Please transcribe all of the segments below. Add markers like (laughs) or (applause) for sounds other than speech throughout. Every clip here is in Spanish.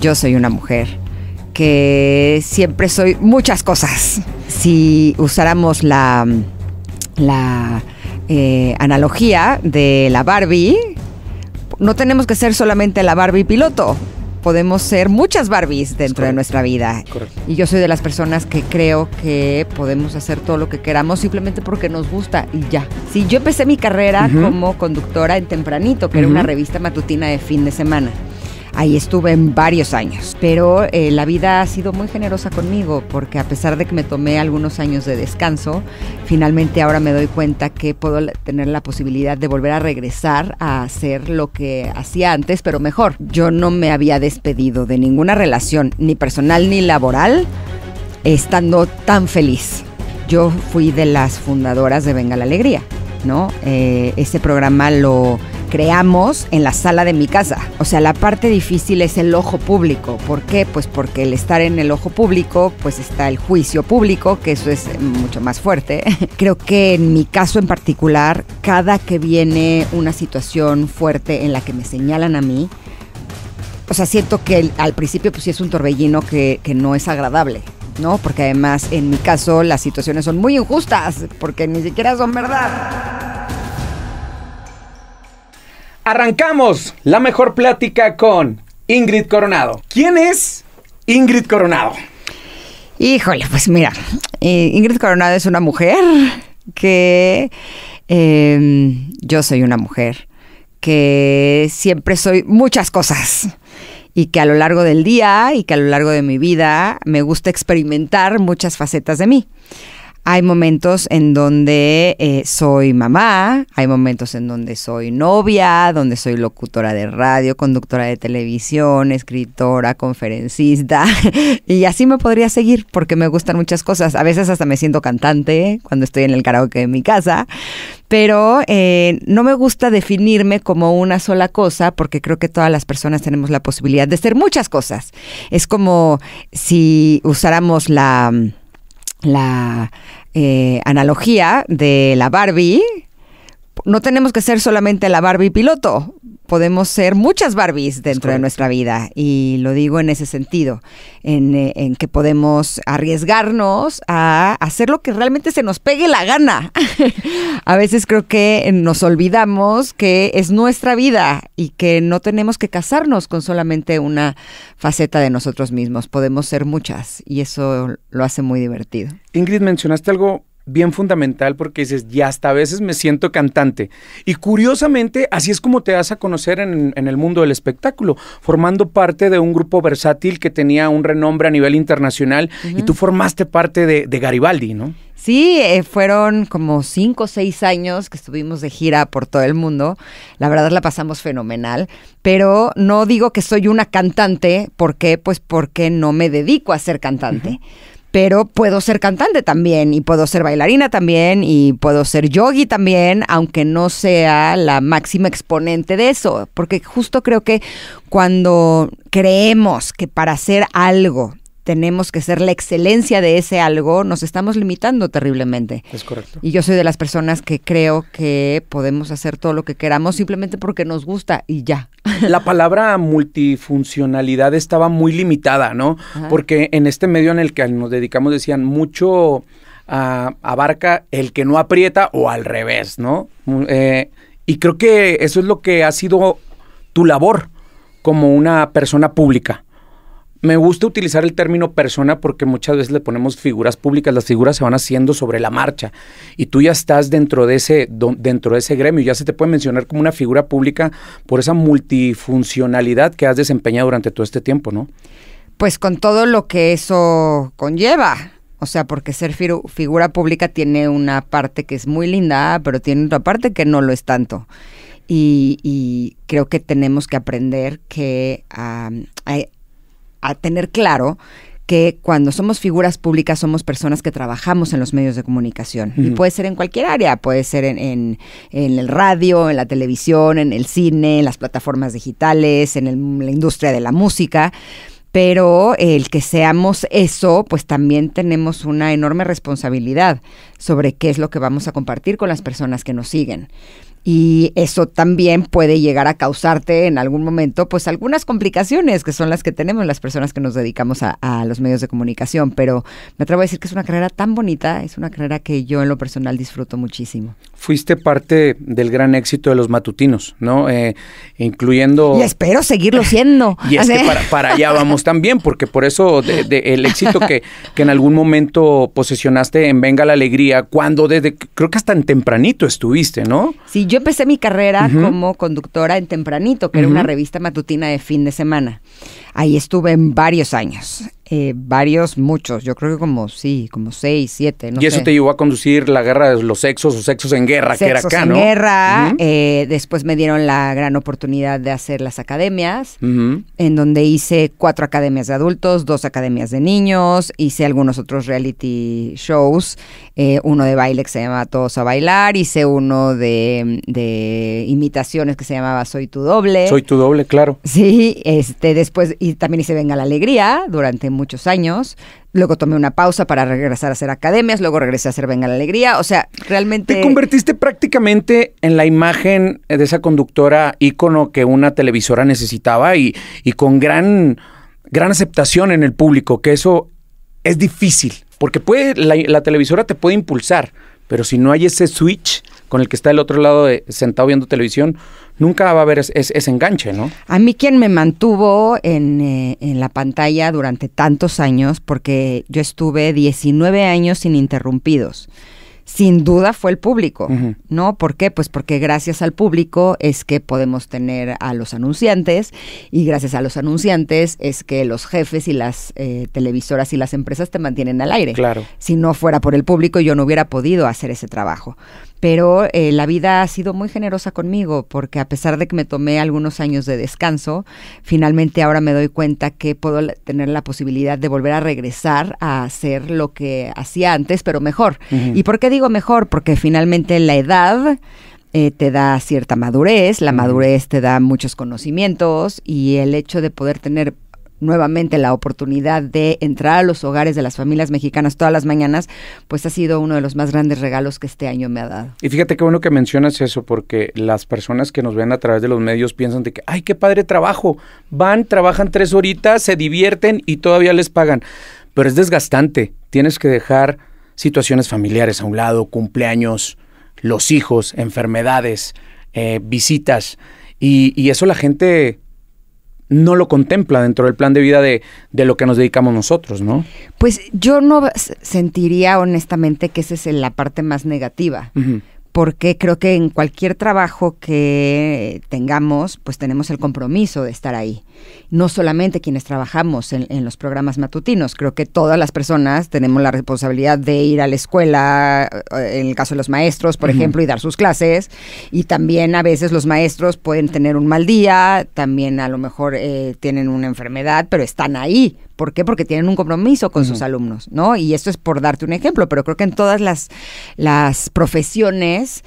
Yo soy una mujer que siempre soy muchas cosas. Si usáramos la, la eh, analogía de la Barbie, no tenemos que ser solamente la Barbie piloto. Podemos ser muchas Barbies dentro de nuestra vida. Y yo soy de las personas que creo que podemos hacer todo lo que queramos simplemente porque nos gusta y ya. Si yo empecé mi carrera como conductora en Tempranito, que era una revista matutina de fin de semana. Ahí estuve en varios años, pero eh, la vida ha sido muy generosa conmigo porque a pesar de que me tomé algunos años de descanso, finalmente ahora me doy cuenta que puedo tener la posibilidad de volver a regresar a hacer lo que hacía antes, pero mejor. Yo no me había despedido de ninguna relación, ni personal ni laboral, estando tan feliz. Yo fui de las fundadoras de Venga la Alegría, ¿no? Eh, ese programa lo creamos en la sala de mi casa. O sea, la parte difícil es el ojo público. ¿Por qué? Pues porque el estar en el ojo público, pues está el juicio público, que eso es eh, mucho más fuerte. (laughs) Creo que en mi caso en particular, cada que viene una situación fuerte en la que me señalan a mí, o sea, siento que al principio pues sí es un torbellino que, que no es agradable. ¿no? Porque además en mi caso las situaciones son muy injustas, porque ni siquiera son verdad. Arrancamos la mejor plática con Ingrid Coronado. ¿Quién es Ingrid Coronado? Híjole, pues mira, eh, Ingrid Coronado es una mujer que em, yo soy una mujer que siempre soy muchas cosas y que a lo largo del día y que a lo largo de mi vida me gusta experimentar muchas facetas de mí. Hay momentos en donde eh, soy mamá, hay momentos en donde soy novia, donde soy locutora de radio, conductora de televisión, escritora, conferencista. (laughs) y así me podría seguir porque me gustan muchas cosas. A veces hasta me siento cantante cuando estoy en el karaoke de mi casa. Pero eh, no me gusta definirme como una sola cosa porque creo que todas las personas tenemos la posibilidad de ser muchas cosas. Es como si usáramos la la eh, analogía de la Barbie no tenemos que ser solamente la Barbie piloto, podemos ser muchas Barbies dentro de nuestra vida. Y lo digo en ese sentido, eh, en, que podemos arriesgarnos a hacer lo que realmente se nos pegue la gana. (laughs) a veces creo que nos olvidamos que es nuestra vida y que no tenemos que casarnos con solamente una faceta de nosotros mismos. Podemos ser muchas y eso lo hace muy divertido. Ingrid, mencionaste algo bien fundamental porque dices, ya hasta a veces me siento cantante. Y curiosamente, así es como te das a conocer en, el mundo del espectáculo, formando parte de un grupo versátil que tenía un renombre a nivel internacional y tú formaste parte de, Garibaldi, ¿no? Sí, eh, fueron como cinco o seis años que estuvimos de gira por todo el mundo. La verdad la pasamos fenomenal, pero no digo que soy una cantante, ¿por qué? Pues porque no me dedico a ser cantante pero puedo ser cantante también y puedo ser bailarina también y puedo ser yogi también, aunque no sea la máxima exponente de eso, porque justo creo que cuando creemos que para hacer algo tenemos que ser la excelencia de ese algo, nos estamos limitando terriblemente. Es correcto. Y yo soy de las personas que creo que podemos hacer todo lo que queramos simplemente porque nos gusta y ya. (laughs) La palabra multifuncionalidad estaba muy limitada, ¿no? Porque en este medio en el que nos dedicamos decían mucho ah, abarca el que no aprieta o al revés, ¿no? Mm, eh, y creo que eso es lo que ha sido tu labor como una persona pública me gusta utilizar el término persona porque muchas veces le ponemos figuras públicas, las figuras se van haciendo sobre la marcha y tú ya estás dentro de ese, dentro de ese gremio, ya se te puede mencionar como una figura pública por esa multifuncionalidad que has desempeñado durante todo este tiempo, ¿no? Pues con todo lo que eso conlleva. O sea, porque ser figura pública tiene una parte que es muy linda, pero tiene otra parte que no lo es tanto. Y, creo que tenemos que aprender que a tener claro que cuando somos figuras públicas somos personas que trabajamos en los medios de comunicación. Y puede ser en cualquier área, puede ser en, el radio, en la televisión, en el cine, en las plataformas digitales, en la industria de la música pero el que seamos eso, pues también tenemos una enorme responsabilidad sobre qué es lo que vamos a compartir con las personas que nos siguen y eso también puede llegar a causarte en algún momento pues algunas complicaciones que son las que tenemos las personas que nos dedicamos a, los medios de comunicación, pero me atrevo a decir que es una carrera tan bonita, es una carrera que yo en lo personal disfruto muchísimo. Fuiste parte del gran éxito de los matutinos, ¿no? Eh, incluyendo... Y espero seguirlo siendo. (laughs) y es que para, allá vamos también, porque por eso de, el éxito que, que en algún momento posesionaste en Venga la Alegría, cuando desde, creo que hasta en tempranito estuviste, ¿no? Sí, yo empecé mi carrera como conductora en Tempranito, que era una revista matutina de fin de semana. Ahí estuve en varios años, eh, varios, muchos, yo creo que como, sí, como seis, siete, no Y eso te llevó a conducir la guerra de los sexos o sexos en guerra, que era acá, en guerra, eh, después me dieron la gran oportunidad de hacer las academias, en donde hice cuatro academias de adultos, dos academias de niños, hice algunos otros reality shows, eh, uno de baile que se llamaba Todos a Bailar, hice uno de, de imitaciones que se llamaba Soy tu doble. Soy tu doble, claro. Sí, este, después y también hice Venga la Alegría durante muchos años. Luego tomé una pausa para regresar a hacer academias, luego regresé a hacer Venga la Alegría. O sea, realmente. Te convertiste prácticamente en la imagen de esa conductora ícono que una televisora necesitaba y, y con gran, gran aceptación en el público, que eso es difícil, porque puede, la televisora te puede impulsar, pero si no hay ese switch con el que está del otro lado de, sentado viendo televisión, nunca va a haber ese, enganche, ¿no? A mí quien me mantuvo en, eh, la pantalla durante tantos años, porque yo estuve 19 años ininterrumpidos. Sin duda fue el público, ¿no? ¿Por qué? Pues porque gracias al público es que podemos tener a los anunciantes y gracias a los anunciantes es que los jefes y las eh, televisoras y las empresas te mantienen al aire. Claro. Si no fuera por el público yo no hubiera podido hacer ese trabajo pero eh, la vida ha sido muy generosa conmigo porque a pesar de que me tomé algunos años de descanso, finalmente ahora me doy cuenta que puedo tener la posibilidad de volver a regresar a hacer lo que hacía antes, pero mejor. ¿Y por qué digo mejor? Porque finalmente la edad... Eh, te da cierta madurez, la madurez te da muchos conocimientos y el hecho de poder tener nuevamente la oportunidad de entrar a los hogares de las familias mexicanas todas las mañanas, pues ha sido uno de los más grandes regalos que este año me ha dado. Y fíjate qué bueno que mencionas eso, porque las personas que nos ven a través de los medios piensan de que, ay, qué padre trabajo, van, trabajan tres horitas, se divierten y todavía les pagan. Pero es desgastante, tienes que dejar situaciones familiares a un lado, cumpleaños, los hijos, enfermedades, eh, visitas. y, eso la gente no lo contempla dentro del plan de vida de, lo que nos dedicamos nosotros, ¿no? Pues yo no sentiría honestamente que esa es la parte más negativa, porque creo que en cualquier trabajo que tengamos, pues tenemos el compromiso de estar ahí. No solamente quienes trabajamos en, los programas matutinos, creo que todas las personas tenemos la responsabilidad de ir a la escuela, eh, en el caso de los maestros, por ejemplo, y dar sus clases. Y también a veces los maestros pueden tener un mal día, también a lo mejor eh, tienen una enfermedad, pero están ahí ¿Por qué? Porque tienen un compromiso con sus alumnos, ¿no? Y esto es por darte un ejemplo, pero creo que en todas las, profesiones...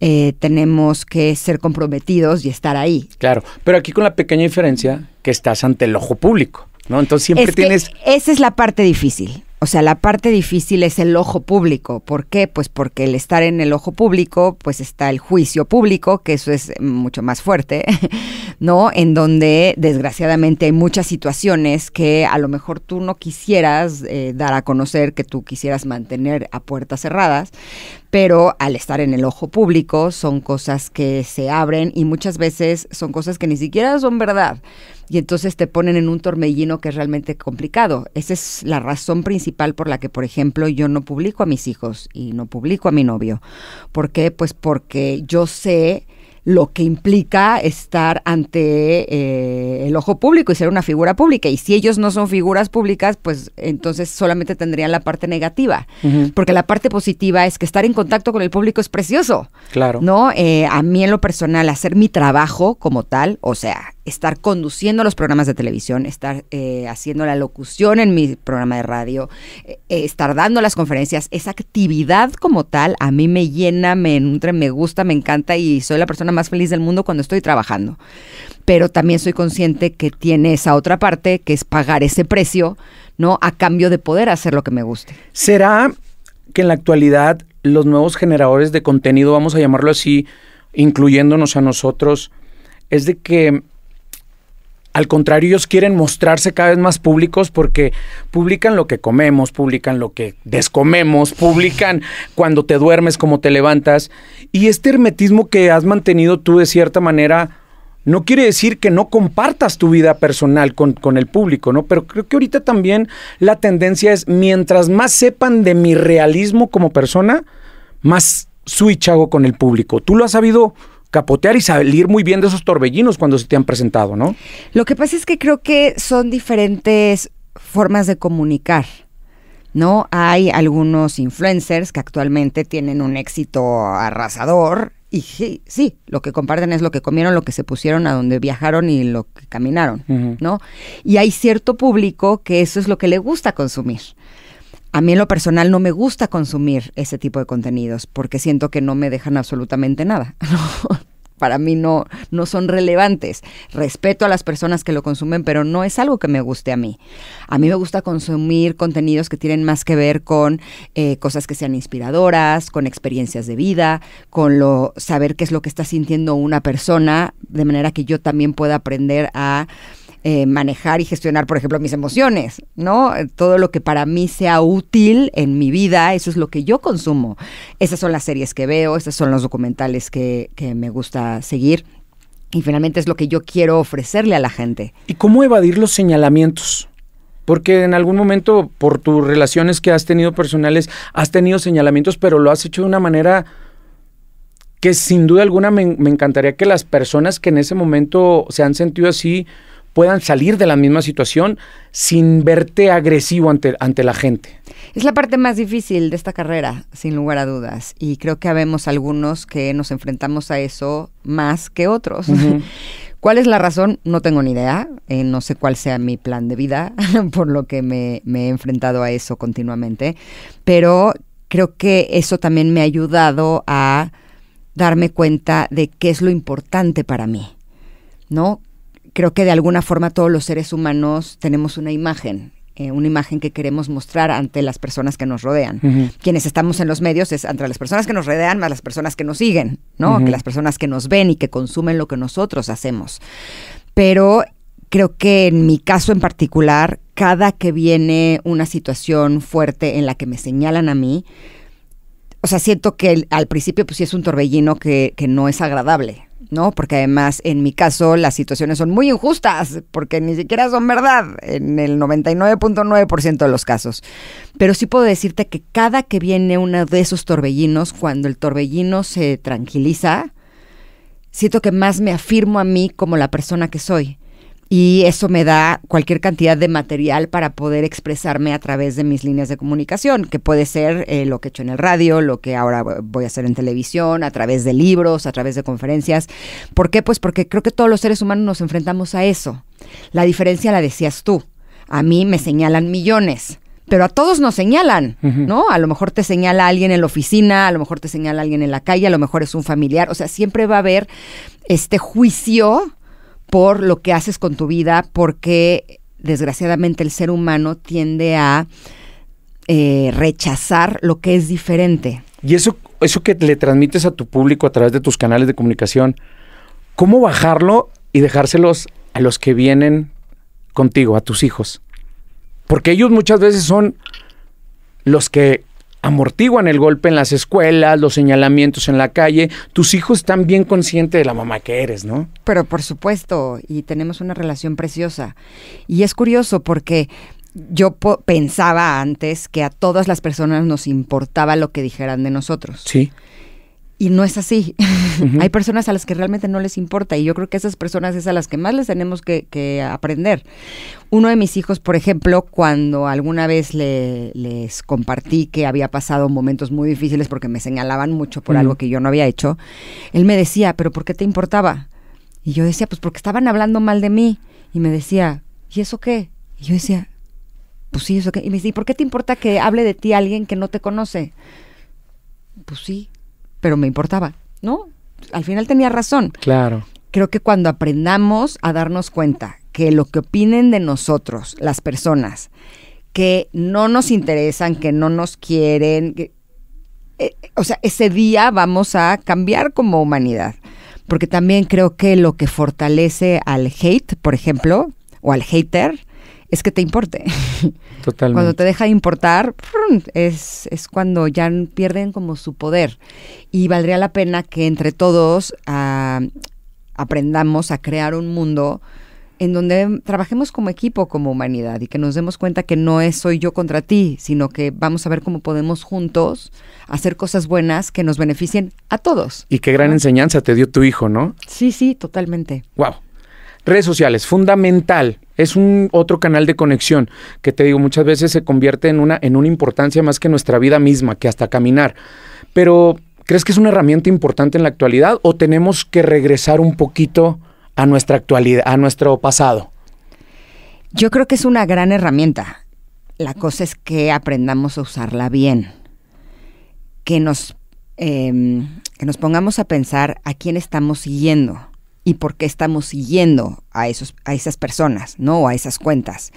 Eh, tenemos que ser comprometidos y estar ahí. Claro, pero aquí con la pequeña diferencia que estás ante el ojo público, ¿no? Entonces siempre tienes... Esa es la parte difícil. O sea, la parte difícil es el ojo público. ¿Por qué? Pues porque el estar en el ojo público, pues está el juicio público, que eso es mucho más fuerte, (laughs) ¿no? En donde desgraciadamente hay muchas situaciones que a lo mejor tú no quisieras eh, dar a conocer, que tú quisieras mantener a puertas cerradas, pero al estar en el ojo público son cosas que se abren y muchas veces son cosas que ni siquiera son verdad y entonces te ponen en un torbellino que es realmente complicado. Esa es la razón principal por la que, por ejemplo, yo no publico a mis hijos y no publico a mi novio. ¿Por qué? Pues porque yo sé lo que implica estar ante eh, el ojo público y ser una figura pública. Y si ellos no son figuras públicas, pues entonces solamente tendrían la parte negativa. Porque la parte positiva es que estar en contacto con el público es precioso. Claro. ¿No? Eh, a mí en lo personal, hacer mi trabajo como tal, o sea, estar conduciendo los programas de televisión, estar eh, haciendo la locución en mi programa de radio, eh, estar dando las conferencias, esa actividad como tal a mí me llena, me nutre, me gusta, me encanta y soy la persona más feliz del mundo cuando estoy trabajando. Pero también soy consciente que tiene esa otra parte que es pagar ese precio, ¿no? A cambio de poder hacer lo que me guste. ¿Será que en la actualidad los nuevos generadores de contenido, vamos a llamarlo así, incluyéndonos a nosotros, es de que al contrario, ellos quieren mostrarse cada vez más públicos porque publican lo que comemos, publican lo que descomemos, publican cuando te duermes, cómo te levantas. Y este hermetismo que has mantenido tú de cierta manera no quiere decir que no compartas tu vida personal con, con el público, ¿no? Pero creo que ahorita también la tendencia es, mientras más sepan de mi realismo como persona, más switch hago con el público. ¿Tú lo has sabido capotear y salir muy bien de esos torbellinos cuando se te han presentado, ¿no? Lo que pasa es que creo que son diferentes formas de comunicar. ¿No? Hay algunos influencers que actualmente tienen un éxito arrasador y sí, sí, lo que comparten es lo que comieron, lo que se pusieron, a donde viajaron y lo que caminaron, ¿no? Y hay cierto público que eso es lo que le gusta consumir a mí en lo personal no me gusta consumir ese tipo de contenidos porque siento que no me dejan absolutamente nada. (laughs) Para mí no, no son relevantes. Respeto a las personas que lo consumen, pero no es algo que me guste a mí. A mí me gusta consumir contenidos que tienen más que ver con eh, cosas que sean inspiradoras, con experiencias de vida, con lo saber qué es lo que está sintiendo una persona, de manera que yo también pueda aprender a eh, manejar y gestionar, por ejemplo, mis emociones, ¿no? Todo lo que para mí sea útil en mi vida, eso es lo que yo consumo. Esas son las series que veo, esos son los documentales que, me gusta seguir. Y finalmente es lo que yo quiero ofrecerle a la gente. ¿Y cómo evadir los señalamientos? Porque en algún momento, por tus relaciones que has tenido personales, has tenido señalamientos, pero lo has hecho de una manera que sin duda alguna me, me encantaría que las personas que en ese momento se han sentido así, puedan salir de la misma situación sin verte agresivo ante, ante la gente. Es la parte más difícil de esta carrera, sin lugar a dudas, y creo que habemos algunos que nos enfrentamos a eso más que otros. (laughs) ¿Cuál es la razón? No tengo ni idea. Eh, no sé cuál sea mi plan de vida, (laughs) por lo que me, me, he enfrentado a eso continuamente. Pero creo que eso también me ha ayudado a darme cuenta de qué es lo importante para mí, ¿no? creo que de alguna forma todos los seres humanos tenemos una imagen eh, una imagen que queremos mostrar ante las personas que nos rodean. Quienes estamos en los medios es ante las personas que nos rodean más las personas que nos siguen, ¿no? las personas que nos ven y que consumen lo que nosotros hacemos. Pero creo que en mi caso en particular, cada que viene una situación fuerte en la que me señalan a mí, o sea, siento que al principio pues sí es un torbellino que no es agradable, ¿no? Porque además, en mi caso, las situaciones son muy injustas, porque ni siquiera son verdad en el 99.9% de los casos. Pero sí puedo decirte que cada que viene uno de esos torbellinos, cuando el torbellino se tranquiliza, siento que más me afirmo a mí como la persona que soy y eso me da cualquier cantidad de material para poder expresarme a través de mis líneas de comunicación, que puede ser eh, lo que he hecho en el radio, lo que ahora voy a hacer en televisión, a través de libros, a través de conferencias. ¿Por qué? Pues porque creo que todos los seres humanos nos enfrentamos a eso. La diferencia la decías tú. A mí me señalan millones pero a todos nos señalan, ¿no? A lo mejor te señala alguien en la oficina, a lo mejor te señala alguien en la calle, a lo mejor es un familiar, o sea, siempre va a haber este juicio por lo que haces con tu vida, porque desgraciadamente el ser humano tiende a eh, rechazar lo que es diferente. Y eso, eso que le transmites a tu público a través de tus canales de comunicación, ¿cómo bajarlo y dejárselos a los que vienen contigo, a tus hijos? Porque ellos muchas veces son los que amortiguan el golpe en las escuelas, los señalamientos en la calle. Tus hijos están bien conscientes de la mamá que eres, ¿no? Pero por supuesto, y tenemos una relación preciosa. Y es curioso porque yo pensaba antes que a todas las personas nos importaba lo que dijeran de nosotros. Sí. Y no es así. (laughs) Hay personas a las que realmente no les importa y yo creo que esas personas es a las que más les tenemos que, aprender. Uno de mis hijos, por ejemplo, cuando alguna vez les compartí que había pasado momentos muy difíciles porque me señalaban mucho por algo que yo no había hecho, él me decía, pero ¿por qué te importaba? Y yo decía, pues porque estaban hablando mal de mí. Y me decía, ¿y eso qué? Y yo decía, pues sí, eso qué. Y me decía, ¿y por qué te importa que hable de ti alguien que no te conoce? Pues sí, pero me importaba, ¿no? Al final tenía razón. Claro. Creo que cuando aprendamos a darnos cuenta que lo que opinen de nosotros, las personas, que no nos interesan, que no nos quieren, que, eh, o sea, ese día vamos a cambiar como humanidad. Porque también creo que lo que fortalece al hate, por ejemplo, o al hater, es que te importe. (laughs) Totalmente. Cuando te deja importar, es, es cuando ya pierden como su poder. Y valdría la pena que entre todos ah, aprendamos a crear un mundo en donde trabajemos como equipo, como humanidad, y que nos demos cuenta que no es soy yo contra ti, sino que vamos a ver cómo podemos juntos hacer cosas buenas que nos beneficien a todos. Y qué gran enseñanza te dio tu hijo, ¿no? Sí, sí, totalmente. Wow. Redes sociales, fundamental. Es un otro canal de conexión que te digo, muchas veces se convierte en una, en una importancia más que nuestra vida misma, que hasta caminar. Pero, ¿crees que es una herramienta importante en la actualidad o tenemos que regresar un poquito a nuestra actualidad, a nuestro pasado? Yo creo que es una gran herramienta. La cosa es que aprendamos a usarla bien, que nos, em, que nos pongamos a pensar a quién estamos siguiendo, y por qué estamos siguiendo a, esos, a esas personas, ¿no? a esas cuentas.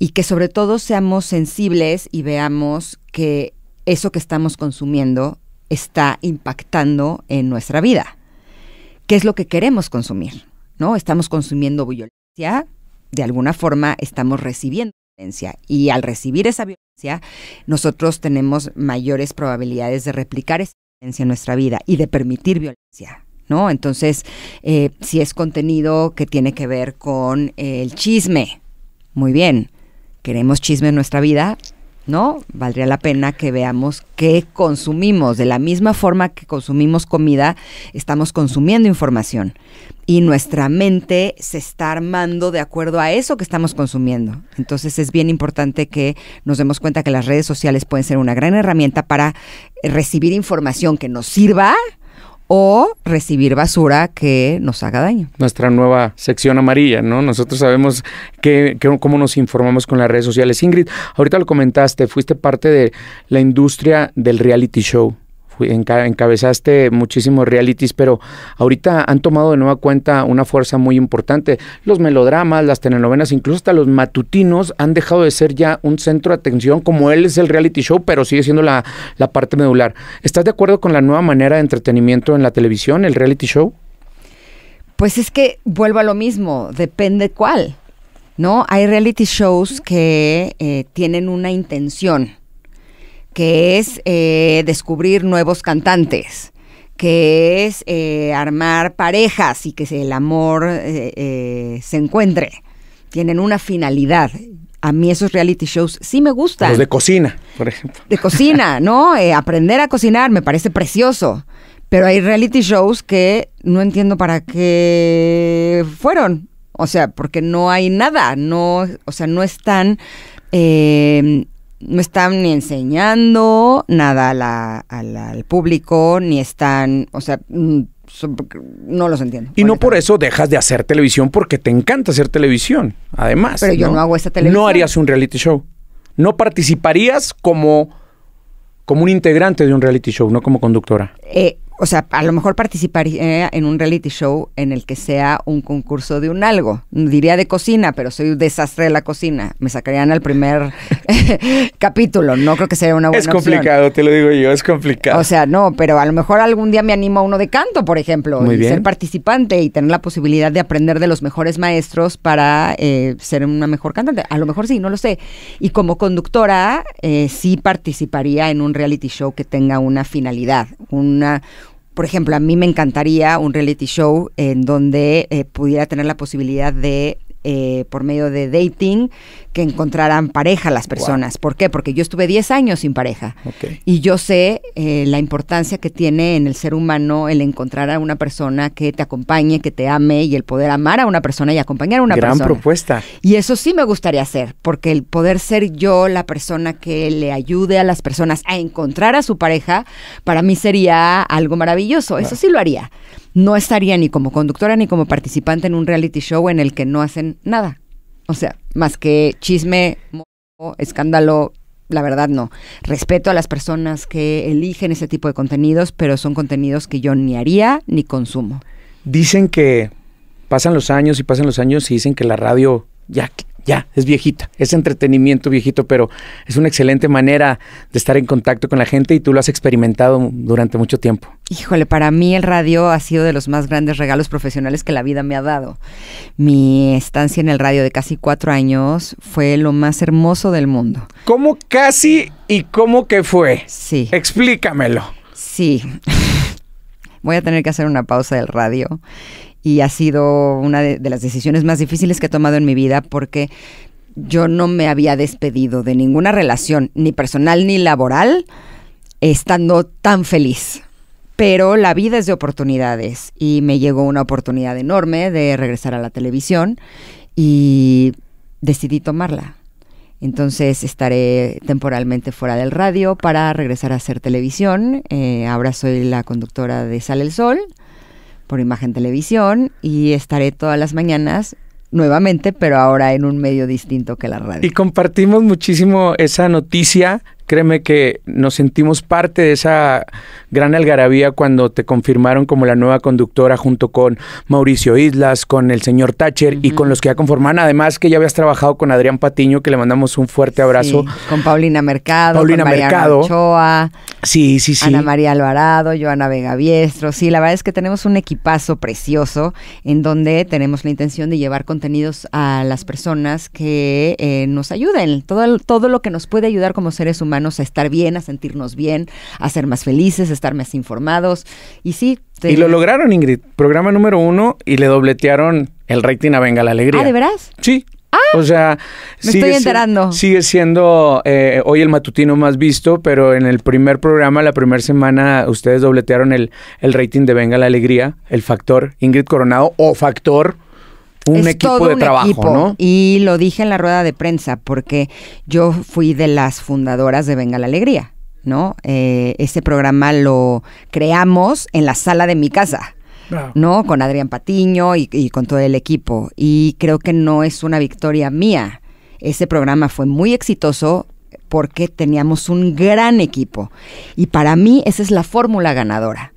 Y que sobre todo seamos sensibles y veamos que eso que estamos consumiendo está impactando en nuestra vida. ¿Qué es lo que queremos consumir? ¿No? Estamos consumiendo violencia, de alguna forma estamos recibiendo violencia y al recibir esa violencia nosotros tenemos mayores probabilidades de replicar esa violencia en nuestra vida y de permitir violencia, ¿no? Entonces, eh, si es contenido que tiene que ver con el chisme, muy bien, queremos chisme en nuestra vida, ¿no? Valdría la pena que veamos qué consumimos. De la misma forma que consumimos comida, estamos consumiendo información. Y nuestra mente se está armando de acuerdo a eso que estamos consumiendo. Entonces es bien importante que nos demos cuenta que las redes sociales pueden ser una gran herramienta para recibir información que nos sirva, o recibir basura que nos haga daño. Nuestra nueva sección amarilla, ¿no? Nosotros sabemos que, cómo nos informamos con las redes sociales. Ingrid, ahorita lo comentaste, fuiste parte de la industria del reality show encabezaste muchísimos realities, pero ahorita han tomado de nueva cuenta una fuerza muy importante. Los melodramas, las telenovelas, incluso hasta los matutinos han dejado de ser ya un centro de atención, como él es el reality show, pero sigue siendo la, parte medular. ¿Estás de acuerdo con la nueva manera de entretenimiento en la televisión, el reality show? Pues es que vuelvo a lo mismo, depende cuál. ¿No? Hay reality shows que eh, tienen una intención que es eh, descubrir nuevos cantantes, que es eh, armar parejas y que el amor eh, se encuentre. Tienen una finalidad. A mí esos reality shows sí me gustan. Los de cocina, por ejemplo. De cocina, (laughs) ¿no? aprender a cocinar me parece precioso. Pero hay reality shows que no entiendo para qué fueron. O sea, porque no hay nada, no, o sea, no están no están ni enseñando nada al público, ni están, o sea, mm, no los entiendo. Y no por eso dejas de hacer televisión porque te encanta hacer televisión, además. Pero yo no, hago esa televisión. No harías un reality show. No participarías como, como un integrante de un reality show, no como conductora. Eh, o sea, a lo mejor participaría en un reality show en el que sea un concurso de un algo. Diría de cocina, pero soy un desastre de la cocina. Me sacarían al primer (laughs) (laughs) capítulo. No creo que sea una buena Es complicado, te lo digo yo, es complicado. O sea, no, pero a lo mejor algún día me animo a uno de canto, por ejemplo, y ser participante y tener la posibilidad de aprender de los mejores maestros para eh, ser una mejor cantante. A lo mejor sí, no lo sé. Y como conductora, eh, sí participaría en un reality show que tenga una finalidad, una por ejemplo, a mí me encantaría un reality show en donde eh, pudiera tener la posibilidad de eh, por medio de dating que encontraran pareja las personas. ¿Por qué? Porque yo estuve 10 años sin pareja. Y yo sé eh, la importancia que tiene en el ser humano el encontrar a una persona que te acompañe, que te ame y el poder amar a una persona y acompañar a una Gran persona. Gran propuesta. Y eso sí me gustaría hacer, porque el poder ser yo la persona que le ayude a las personas a encontrar a su pareja, para mí sería algo maravilloso. Eso sí lo haría no estaría ni como conductora ni como participante en un reality show en el que no hacen nada. O sea, más que chisme, escándalo, la verdad no. Respeto a las personas que eligen ese tipo de contenidos, pero son contenidos que yo ni haría ni consumo. Dicen que pasan los años y pasan los años y dicen que la radio ya ya, es viejita, es entretenimiento viejito, pero es una excelente manera de estar en contacto con la gente y tú lo has experimentado durante mucho tiempo. Híjole, para mí el radio ha sido de los más grandes regalos profesionales que la vida me ha dado. Mi estancia en el radio de casi cuatro años fue lo más hermoso del mundo. ¿Cómo casi y cómo que fue? Sí. Explícamelo. Sí. (laughs) Voy a tener que hacer una pausa del radio y ha sido una de, las decisiones más difíciles que he tomado en mi vida porque yo no me había despedido de ninguna relación, ni personal ni laboral, estando tan feliz. Pero la vida es de oportunidades y me llegó una oportunidad enorme de regresar a la televisión y decidí tomarla. Entonces estaré temporalmente fuera del radio para regresar a hacer televisión. Eh, ahora soy la conductora de Sale el Sol por Imagen Televisión y estaré todas las mañanas nuevamente, pero ahora en un medio distinto que la radio. Y compartimos muchísimo esa noticia Créeme que nos sentimos parte de esa gran algarabía cuando te confirmaron como la nueva conductora junto con Mauricio Islas, con el señor Thatcher y con los que ya conforman. Además que ya habías trabajado con Adrián Patiño, que le mandamos un fuerte abrazo. con Paulina Mercado, Paulina Mercado. Ochoa, sí, sí, sí. Ana María Alvarado, Joana Vega Biestro. Sí, la verdad es que tenemos un equipazo precioso en donde tenemos la intención de llevar contenidos a las personas que eh, nos ayuden, todo, todo lo que nos puede ayudar como seres humanos a estar bien, a sentirnos bien, a ser más felices, a estar más informados. Y sí. Y lo lograron, Ingrid. Programa número uno y le dobletearon el rating a Venga la Alegría. Ah, ¿de veras? Sí, Ah, o sea, me estoy enterando. Sigue siendo eh, hoy el matutino más visto, pero en el primer programa, la primera semana, ustedes dobletearon el, el rating de Venga la Alegría, el factor Ingrid Coronado o factor un equipo de trabajo, ¿no? Y lo dije en la rueda de prensa, porque yo fui de las fundadoras de Venga la Alegría, ¿no? Eh, ese programa lo creamos en la sala de mi casa. ¿No? Con Adrián Patiño y con todo el equipo. Y creo que no es una victoria mía. Ese programa fue muy exitoso porque teníamos un gran equipo. Y para mí esa es la fórmula ganadora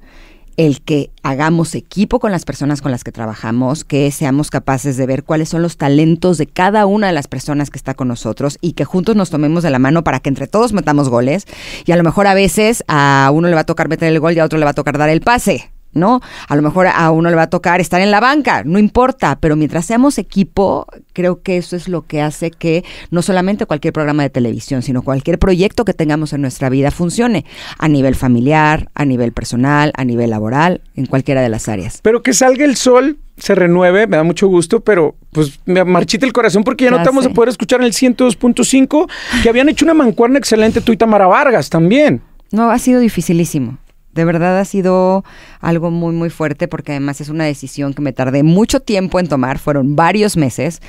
el que hagamos equipo con las personas con las que trabajamos, que seamos capaces de ver cuáles son los talentos de cada una de las personas que está con nosotros y que juntos nos tomemos de la mano para que entre todos metamos goles. Y a lo mejor a veces a uno le va a tocar meter el gol y a otro le va a tocar dar el pase. ¿no? A lo mejor a uno le va a tocar estar en la banca, no importa, pero mientras seamos equipo, creo que eso es lo que hace que no solamente cualquier programa de televisión, sino cualquier proyecto que tengamos en nuestra vida funcione a nivel familiar, a nivel personal, a nivel laboral, en cualquiera de las áreas. Pero que salga el sol se renueve, me da mucho gusto, pero pues me marchita el corazón porque ya, no estamos a poder escuchar en el 102.5 que habían hecho una mancuerna excelente tú y Tamara Vargas también. No, ha sido dificilísimo. De verdad ha sido algo muy, muy fuerte porque además es una decisión que me tardé mucho tiempo en tomar, fueron varios meses,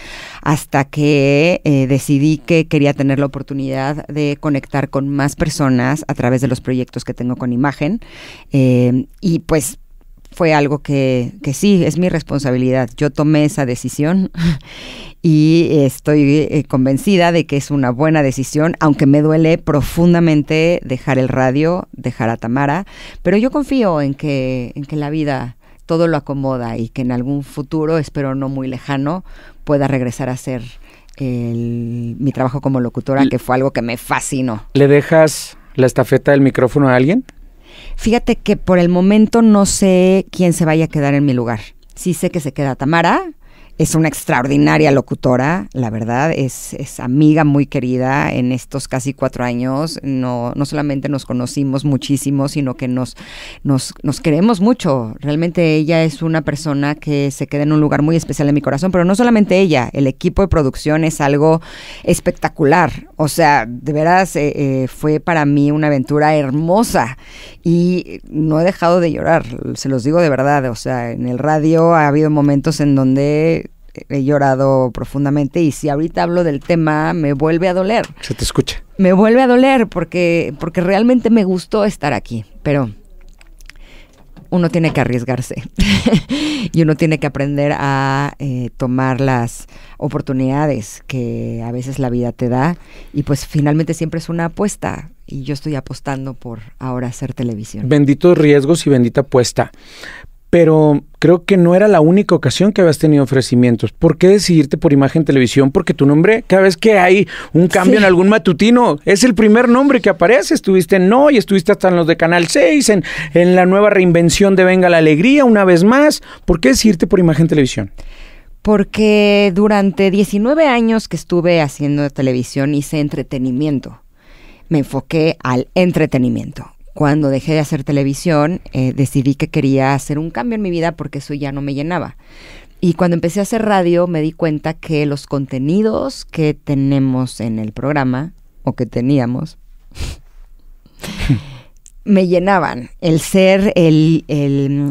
hasta que eh, decidí que quería tener la oportunidad de conectar con más personas a través de los proyectos que tengo con imagen. Eh, y pues fue algo que, que, sí, es mi responsabilidad. Yo tomé esa decisión (laughs) y estoy eh, convencida de que es una buena decisión, aunque me duele profundamente dejar el radio, dejar a Tamara, pero yo confío en que, en que la vida todo lo acomoda y que en algún futuro, espero no muy lejano, pueda regresar a ser mi trabajo como locutora, que fue algo que me fascinó. ¿Le dejas la estafeta del micrófono a alguien? Fíjate que por el momento no sé quién se vaya a quedar en mi lugar. Sí sé que se queda Tamara, es una extraordinaria locutora, la verdad, es, amiga muy querida. En estos casi cuatro años no, no solamente nos conocimos muchísimo, sino que nos, nos, nos, queremos mucho. Realmente ella es una persona que se queda en un lugar muy especial en mi corazón, pero no solamente ella, el equipo de producción es algo espectacular. O sea, de veras eh, eh, fue para mí una aventura hermosa y no he dejado de llorar, se los digo de verdad. O sea, en el radio ha habido momentos en donde he llorado profundamente y si ahorita hablo del tema me vuelve a doler. Se te escucha. Me vuelve a doler porque, porque realmente me gustó estar aquí, pero uno tiene que arriesgarse (laughs) y uno tiene que aprender a eh, tomar las oportunidades que a veces la vida te da y pues finalmente siempre es una apuesta y yo estoy apostando por ahora hacer televisión. Benditos riesgos y bendita apuesta pero creo que no era la única ocasión que habías tenido ofrecimientos. ¿Por qué decidirte por Imagen Televisión? Porque tu nombre, cada vez que hay un cambio en algún matutino, es el primer nombre que aparece. Estuviste en No y estuviste hasta en los de Canal 6, en, en la nueva reinvención de Venga la Alegría, una vez más. ¿Por qué decidirte por Imagen Televisión? Porque durante 19 años que estuve haciendo televisión hice entretenimiento. Me enfoqué al entretenimiento cuando dejé de hacer televisión, eh, decidí que quería hacer un cambio en mi vida porque eso ya no me llenaba. Y cuando empecé a hacer radio me di cuenta que los contenidos que tenemos en el programa, o que teníamos, (laughs) me llenaban. El ser el, el,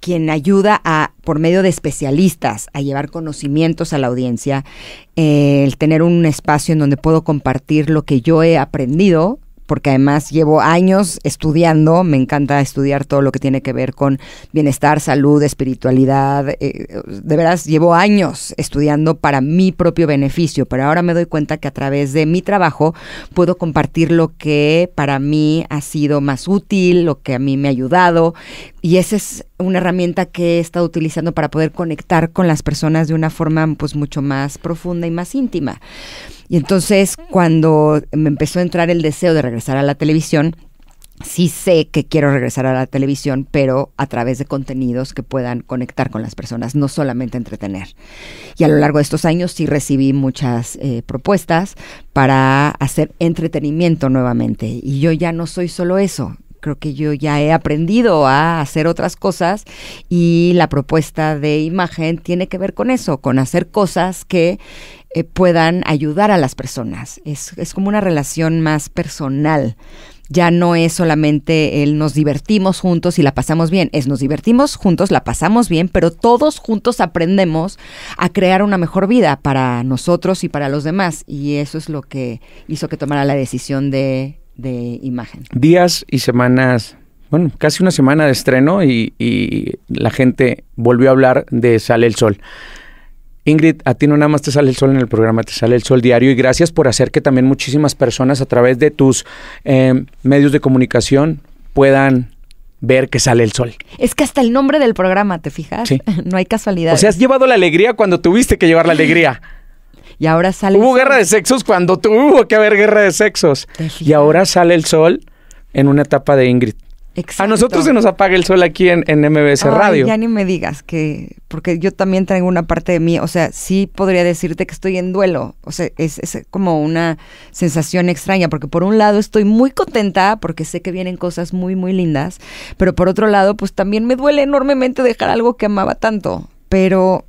quien ayuda a, por medio de especialistas, a llevar conocimientos a la audiencia, eh, el tener un espacio en donde puedo compartir lo que yo he aprendido porque además llevo años estudiando, me encanta estudiar todo lo que tiene que ver con bienestar, salud, espiritualidad, eh, de veras llevo años estudiando para mi propio beneficio, pero ahora me doy cuenta que a través de mi trabajo puedo compartir lo que para mí ha sido más útil, lo que a mí me ha ayudado, y esa es una herramienta que he estado utilizando para poder conectar con las personas de una forma pues mucho más profunda y más íntima. Y entonces cuando me empezó a entrar el deseo de regresar a la televisión, sí sé que quiero regresar a la televisión, pero a través de contenidos que puedan conectar con las personas, no solamente entretener. Y a lo largo de estos años sí recibí muchas eh, propuestas para hacer entretenimiento nuevamente. Y yo ya no soy solo eso, creo que yo ya he aprendido a hacer otras cosas y la propuesta de imagen tiene que ver con eso, con hacer cosas que eh, puedan ayudar a las personas. Es, es como una relación más personal. Ya no es solamente el nos divertimos juntos y la pasamos bien, es nos divertimos juntos, la pasamos bien, pero todos juntos aprendemos a crear una mejor vida para nosotros y para los demás. Y eso es lo que hizo que tomara la decisión de de imagen. Días y semanas, bueno, casi una semana de estreno y, la gente volvió a hablar de Sale el Sol. Ingrid, a ti no nada más te sale el sol en el programa, te sale el sol diario y gracias por hacer que también muchísimas personas a través de tus em, medios de comunicación puedan ver que sale el sol. Es que hasta el nombre del programa, ¿te fijas? (laughs) No hay casualidad. O sea, has llevado la alegría cuando tuviste que llevar la alegría. (laughs) Y ahora sale. Hubo guerra de sexos cuando tuvo que haber guerra de sexos. Y ahora sale el sol en una etapa de Ingrid. A nosotros se nos apaga el sol aquí en, MBS Radio. Ya ni me digas que, porque yo también traigo una parte de mí, o sea, sí podría decirte que estoy en duelo, o sea, es, como una sensación extraña, porque por un lado estoy muy contenta porque sé que vienen cosas muy, muy lindas, pero por otro lado, pues también me duele enormemente dejar algo que amaba tanto, pero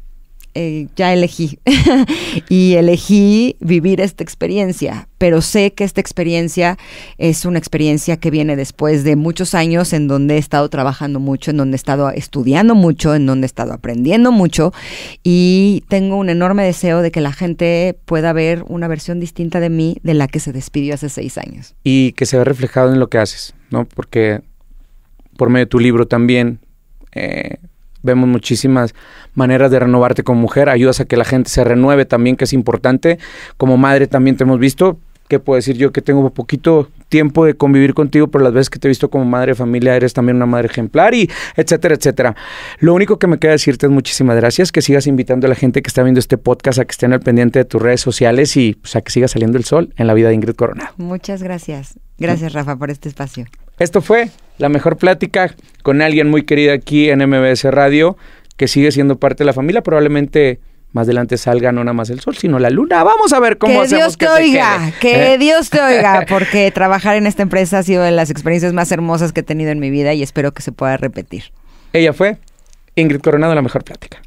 eh, ya elegí (laughs) y elegí vivir esta experiencia, pero sé que esta experiencia es una experiencia que viene después de muchos años en donde he estado trabajando mucho, en donde he estado estudiando mucho, en donde he estado aprendiendo mucho y tengo un enorme deseo de que la gente pueda ver una versión distinta de mí de la que se despidió hace seis años. Y que se ve reflejado en lo que haces, ¿no? Porque por medio de tu libro también... Eh, vemos muchísimas maneras de renovarte como mujer, ayudas a que la gente se renueve también, que es importante. Como madre también te hemos visto, ¿Qué puedo decir yo que tengo poquito tiempo de convivir contigo, pero las veces que te he visto como madre de familia eres también una madre ejemplar y etcétera, etcétera. Lo único que me queda decirte es muchísimas gracias, que sigas invitando a la gente que está viendo este podcast a que esté en el pendiente de tus redes sociales y pues, a que siga saliendo el sol en la vida de Ingrid Corona. Muchas gracias. Gracias, Rafa, por este espacio. Esto fue la mejor plática con alguien muy querida aquí en MBS Radio, que sigue siendo parte de la familia, probablemente más adelante salga no nada más el sol, sino la luna. Vamos a ver cómo que eh. Dios te oiga, que Dios te oiga, porque trabajar en esta empresa ha sido de las experiencias más hermosas que he tenido en mi vida y espero que se pueda repetir. Ella fue Ingrid Coronado, la mejor plática.